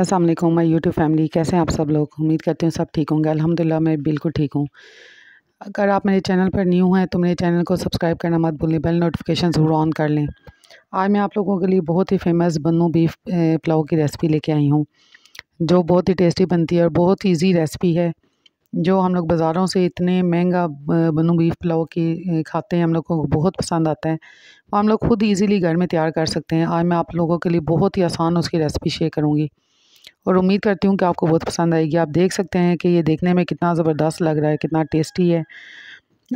अस्सलाम वालेकुम my YouTube family कैसे हैं आप सब लोग उम्मीद करती हूँ सब ठीक होंगे अल्हम्दुलिल्लाह मैं बिल्कुल ठीक हूँ अगर आप मेरे चैनल पर न्यू हैं तो मेरे चैनल को सब्सक्राइब करना मत भूलें बेल नोटिफिकेशन ज़रूर ऑन कर लें आज मैं आप लोगों के लिए बहुत ही फेमस बनू बीफ पुलाव की रेसिपी लेके आई हूँ जो बहुत ही टेस्टी बनती है और बहुत ईजी रेसिपी है जो हम लोग बाज़ारों से इतने महंगा बनू बीफ पुलाव की खाते हैं हम लोग को बहुत पसंद आता है वो हम लोग खुद ईज़िली घर में तैयार कर सकते हैं आज मैं आप लोगों के लिए बहुत ही आसान उसकी रेसिपी शेयर करूँगी और उम्मीद करती हूँ कि आपको बहुत पसंद आएगी आप देख सकते हैं कि ये देखने में कितना ज़बरदस्त लग रहा है कितना टेस्टी है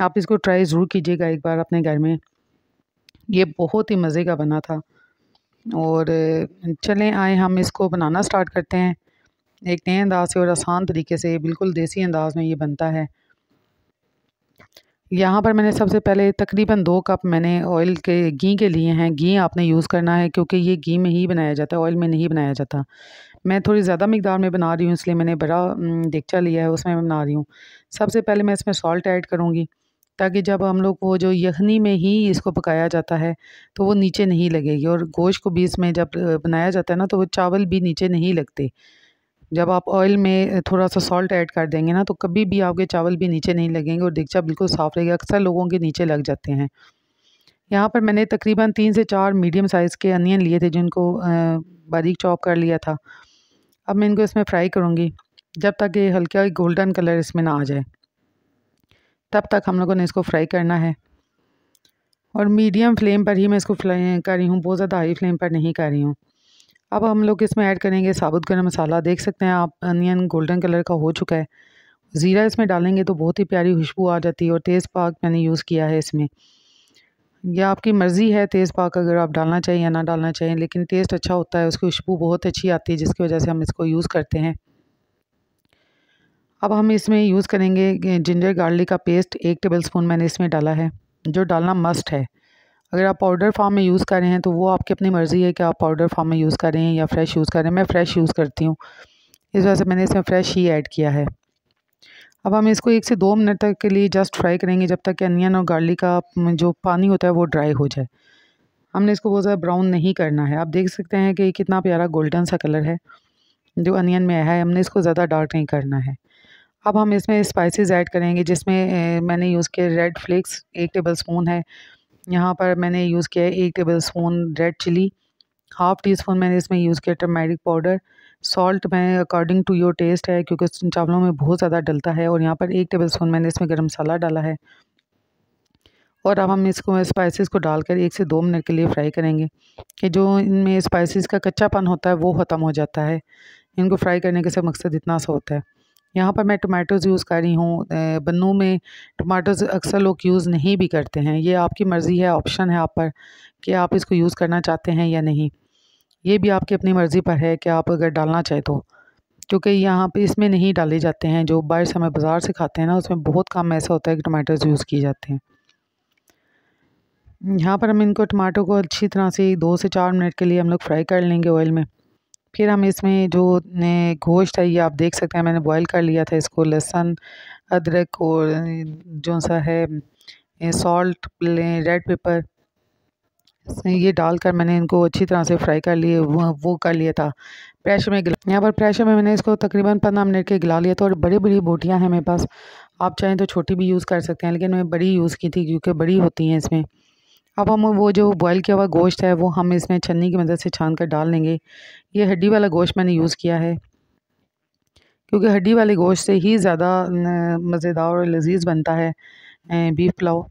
आप इसको ट्राई ज़रूर कीजिएगा एक बार अपने घर में ये बहुत ही मज़े का बना था और चलें आए हम इसको बनाना स्टार्ट करते हैं एक नए अंदाज से और आसान तरीके से बिल्कुल देसी अंदाज में ये बनता है यहाँ पर मैंने सबसे पहले तकरीबन दो कप मैंने ऑयल के घी के लिए हैं घी आपने यूज़ करना है क्योंकि ये घी में ही बनाया जाता है ऑयल में नहीं बनाया जाता मैं थोड़ी ज़्यादा मकदार में बना रही हूँ इसलिए मैंने बड़ा देगचा लिया है उसमें मैं बना रही हूँ सबसे पहले मैं इसमें सॉल्ट ऐड करूँगी ताकि जब हम लोग वो जो यखनी में ही इसको पकाया जाता है तो वो नीचे नहीं लगेगी और गोश्त को भी इसमें जब बनाया जाता है ना तो वो चावल भी नीचे नहीं लगते जब आप ऑयल में थोड़ा सा सॉल्ट ऐड कर देंगे ना तो कभी भी आपके चावल भी नीचे नहीं लगेंगे और दिखचा बिल्कुल साफ़ रहेगा अक्सर लोगों के नीचे लग जाते हैं यहाँ पर मैंने तकरीबन तीन से चार मीडियम साइज़ के अनियन लिए थे जिनको बारीक चॉप कर लिया था अब मैं इनको इसमें फ्राई करूँगी जब तक ये हल्का गोल्डन कलर इसमें ना आ जाए तब तक हम लोगों ने इसको फ्राई करना है और मीडियम फ्लेम पर ही मैं इसको फ्राई कर रही हूँ बहुत ज़्यादा हाई फ्लेम पर नहीं कर रही हूँ अब हम लोग इसमें ऐड करेंगे साबुत गर्म मसाला देख सकते हैं आप अनियन गोल्डन कलर का हो चुका है ज़ीरा इसमें डालेंगे तो बहुत ही प्यारी खुशबू आ जाती है और तेज़ पाक मैंने यूज़ किया है इसमें यह आपकी मर्ज़ी है तेज़ पाक अगर आप डालना चाहिए या ना डालना चाहिए लेकिन टेस्ट अच्छा होता है उसकी खुशबू बहुत अच्छी आती है जिसकी वजह से हम इसको यूज़ करते हैं अब हम इसमें यूज़ करेंगे जिंजर गार्लिक का पेस्ट एक टेबल स्पून मैंने इसमें डाला है जो डालना मस्ट है अगर आप पाउडर फार्म में यूज़ कर रहे हैं तो वो आपकी अपनी मर्ज़ी है कि आप पाउडर फार्म में यूज़ कर रहे हैं या फ्रेश यूज़ कर रहे हैं मैं फ़्रेश यूज़ करती हूँ इस वजह से मैंने इसमें फ़्रेश ही ऐड किया है अब हम इसको एक से दो मिनट तक के लिए जस्ट फ्राई करेंगे जब तक कि अनियन और गार्लिक का जो पानी होता है वो ड्राई हो जाए हमने इसको बहुत ज़्यादा ब्राउन नहीं करना है आप देख सकते हैं कि कितना प्यारा गोल्डन सा कलर है जो अनियन में आया है हमने इसको ज़्यादा डार्क नहीं करना है अब हम इसमें स्पाइसेस ऐड करेंगे जिसमें मैंने यूज़ किया रेड फ्लेक्स एक टेबल स्पून है यहाँ पर मैंने यूज़ किया है एक tablespoon red chilli half teaspoon मैंने इसमें यूज़ किया टर्मेरिक पाउडर सॉल्ट में अकॉर्डिंग टू योर टेस्ट है क्योंकि चावलों में बहुत ज़्यादा डलता है और यहाँ पर एक टेबल स्पून मैंने इसमें गर्म मसाला डाला है और अब हम इसको स्पाइसेस को डालकर एक से दो मिनट के लिए फ्राई करेंगे कि जो इनमें स्पाइसेस का कच्चापन होता है वो ख़त्म हो जाता है इनको फ्राई करने का सब मकसद इतना सा होता है यहाँ पर मैं टमाटोज़ यूज़ कर रही हूँ बन्नू में टमाटोज़ अक्सर लोग यूज़ नहीं भी करते हैं ये आपकी मर्ज़ी है ऑप्शन है आप पर कि आप इसको यूज़ करना चाहते हैं या नहीं ये भी आपकी अपनी मर्ज़ी पर है कि आप अगर डालना चाहें तो क्योंकि यहाँ पे इसमें नहीं डाले जाते हैं जो बाहर से हमें बाज़ार से खाते हैं ना उसमें बहुत कम ऐसा होता है कि टमाटोज़ यूज़ किए जाते हैं यहाँ पर हम इनको टमाटो को अच्छी तरह से दो से चार मिनट के लिए हम लोग फ्राई कर लेंगे ऑयल में फिर हम इसमें जो गोश्त है ये आप देख सकते हैं मैंने बॉईल कर लिया था इसको लहसुन अदरक और जो सा है सॉल्ट रेड पेपर इसमें ये डालकर मैंने इनको अच्छी तरह से फ्राई कर लिए वो वो कर लिया था प्रेशर में यहाँ पर प्रेशर में मैंने इसको तकरीबन पंद्रह मिनट के गिला लिया था और बड़ी बड़ी बोटियाँ हैं मेरे पास आप चाहें तो छोटी भी यूज़ कर सकते हैं लेकिन मैं बड़ी यूज़ की थी क्योंकि बड़ी होती हैं इसमें अब हम वो जो बॉयल किया हुआ गोश्त है वो हम इसमें छन्नी की मदद से छान कर डाल लेंगे ये हड्डी वाला गोश्त मैंने यूज़ किया है क्योंकि हड्डी वाले गोश्त से ही ज़्यादा मज़ेदार और लजीज बनता है बीफ पुलाव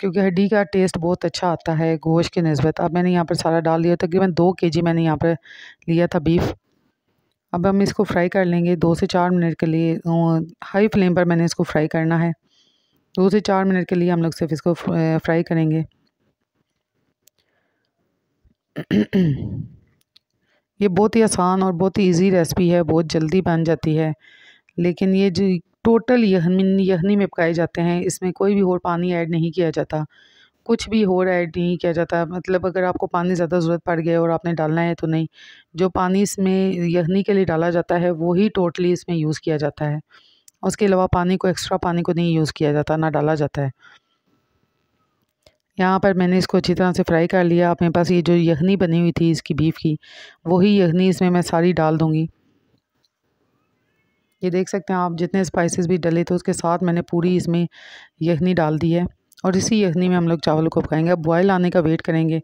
क्योंकि हड्डी का टेस्ट बहुत अच्छा आता है गोश्त के नस्बत अब मैंने यहाँ पर सारा डाल दिया तकरीबन दो के जी मैंने यहाँ पर लिया था बीफ अब हम इसको फ्राई कर लेंगे दो से चार मिनट के लिए हाई फ्लेम पर मैंने इसको फ्राई करना है दो से चार मिनट के लिए हम लोग सिर्फ इसको फ्राई करेंगे ये बहुत ही आसान और बहुत ही इजी रेसिपी है बहुत जल्दी बन जाती है लेकिन ये जो टोटल यहनी यहनी में पकाए जाते हैं इसमें कोई भी और पानी ऐड नहीं किया जाता कुछ भी और ऐड नहीं किया जाता मतलब अगर आपको पानी ज़्यादा ज़रूरत पड़ गया और आपने डालना है तो नहीं जो पानी इसमें यहनी के लिए डाला जाता है वही टोटली इसमें यूज़ किया जाता है उसके अलावा पानी को एक्स्ट्रा पानी को नहीं यूज़ किया जाता ना डाला जाता है यहाँ पर मैंने इसको अच्छी तरह से फ्राई कर लिया अपने पास ये जो यखनी बनी हुई थी इसकी बीफ की वही यखनी इसमें मैं सारी डाल दूँगी ये देख सकते हैं आप जितने स्पाइसेस भी डले थे उसके साथ मैंने पूरी इसमें यखनी डाल दी है और इसी यखनी में हम लोग चावल को पकाएंगे अब बॉयल आने का वेट करेंगे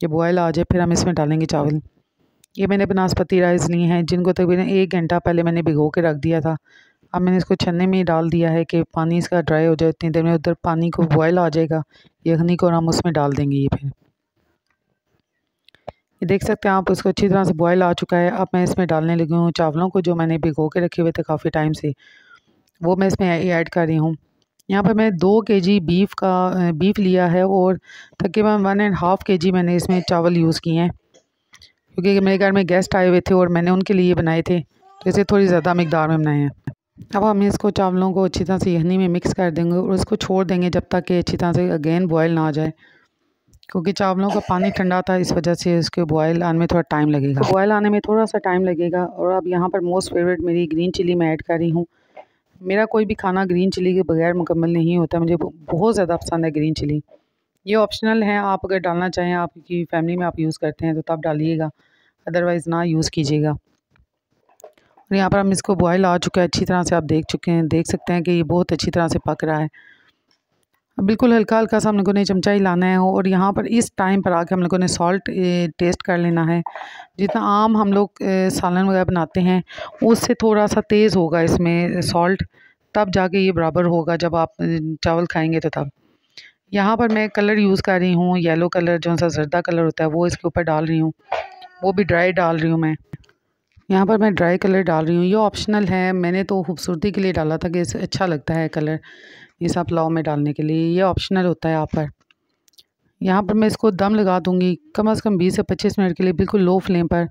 कि बॉयल आ जाए फिर हम इसमें डालेंगे चावल ये मैंने बनास्पति राइस लिए हैं जिनको तकरीबन एक घंटा पहले मैंने भिगो के रख दिया था अब मैंने इसको छन्ने में ही डाल दिया है कि पानी इसका ड्राई हो जाए इतनी देर में उधर पानी को बॉयल आ जाएगा यखनी को और हम उसमें डाल देंगे ये फिर ये देख सकते हैं आप इसको अच्छी तरह से बॉयल आ चुका है अब मैं इसमें डालने लगी हूँ चावलों को जो मैंने भिगो के रखे हुए थे काफ़ी टाइम से वो मैं इसमें ऐड कर रही हूँ यहाँ पर मैं दो के जी बीफ का बीफ लिया है और तकरीबन वन एंड हाफ़ के जी मैंने इसमें चावल यूज़ किए हैं क्योंकि मेरे घर में गेस्ट आए हुए थे और मैंने उनके लिए बनाए थे तो इसे थोड़ी ज़्यादा मकदार में बनाए हैं अब हम इसको चावलों को अच्छी तरह से यहनी में मिक्स कर देंगे और इसको छोड़ देंगे जब तक कि अच्छी तरह से अगेन बॉयल ना आ जाए क्योंकि चावलों का पानी ठंडा था इस वजह से इसके बॉयल आने में थोड़ा टाइम लगेगा बॉयल आने में थोड़ा सा टाइम लगेगा और अब यहाँ पर मोस्ट फेवरेट मेरी ग्रीन चिली मैं ऐड कर रही हूँ मेरा कोई भी खाना ग्रीन चिली के बगैर मुकम्मल नहीं होता मुझे बहुत ज़्यादा पसंद है ग्रीन चिली ये ऑप्शनल है आप अगर डालना चाहें आपकी फैमिली में आप यूज़ करते हैं तो तब डालिएगा अदरवाइज़ ना यूज़ कीजिएगा और यहाँ पर हम इसको बॉयल आ चुका है अच्छी तरह से आप देख चुके हैं देख सकते हैं कि ये बहुत अच्छी तरह से पक रहा है बिल्कुल हल्का हल्का सा हम लोगों ने चमचा ही लाना है और यहाँ पर इस टाइम पर आके हम लोगों ने सॉल्ट टेस्ट कर लेना है जितना आम हम लोग सालन वगैरह बनाते हैं उससे थोड़ा सा तेज़ होगा इसमें सॉल्ट तब जाके ये बराबर होगा जब आप चावल खाएंगे तो तब यहाँ पर मैं कलर यूज़ कर रही हूँ येलो कलर जो सा जर्दा कलर होता है वो इसके ऊपर डाल रही हूँ वो भी ड्राई डाल रही हूँ मैं यहाँ पर मैं ड्राई कलर डाल रही हूँ ये ऑप्शनल है मैंने तो खूबसूरती के लिए डाला था कि अच्छा लगता है कलर ये सब लॉ में डालने के लिए ये ऑप्शनल होता है यहाँ पर यहाँ पर मैं इसको दम लगा दूँगी कम अज़ कम बीस से पच्चीस मिनट के लिए बिल्कुल लो फ्लेम पर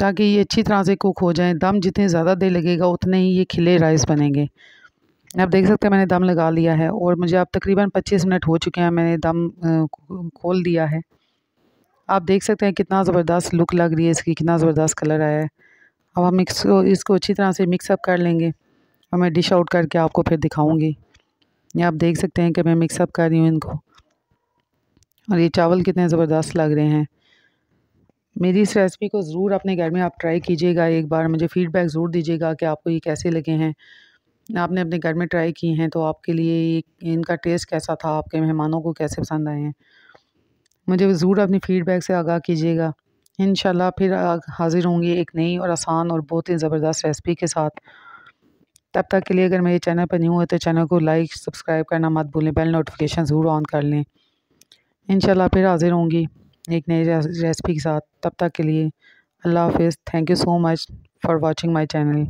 ताकि ये अच्छी तरह से कुक हो जाए दम जितने ज़्यादा देर लगेगा उतने ही ये खिले राइस बनेंगे आप देख सकते हैं मैंने दम लगा लिया है और मुझे अब तकरीबन 25 मिनट हो चुके हैं मैंने दम खोल दिया है आप देख सकते हैं कितना ज़बरदस्त लुक लग रही है इसकी कितना ज़बरदस्त कलर आया है अब हम इसको इसको अच्छी तरह से मिक्सअप कर लेंगे और मैं डिश आउट करके आपको फिर दिखाऊँगी ये आप देख सकते हैं कि मैं मिक्सअप कर रही हूँ इनको और ये चावल कितने ज़बरदस्त लग रहे हैं मेरी इस रेसिपी को ज़रूर अपने घर में आप ट्राई कीजिएगा एक बार मुझे फ़ीडबैक ज़रूर दीजिएगा कि आपको ये कैसे लगे हैं आपने अपने घर में ट्राई किए हैं तो आपके लिए इनका टेस्ट कैसा था आपके मेहमानों को कैसे पसंद आए हैं मुझे ज़रूर अपनी फ़ीडबैक से आगाह कीजिएगा इन फिर हाज़िर होंगे एक नई और आसान और बहुत ही ज़बरदस्त रेसिपी के साथ तब तक के लिए अगर मेरे चैनल पर न्यू है तो चैनल को लाइक सब्सक्राइब करना मत भूलें बेल नोटिफिकेशन ज़रूर ऑन कर लें इन फिर हाज़िर होंगी एक नई रेसिपी के साथ तब तक के लिए अल्लाह हाफिज़ thank you so much for watching my channel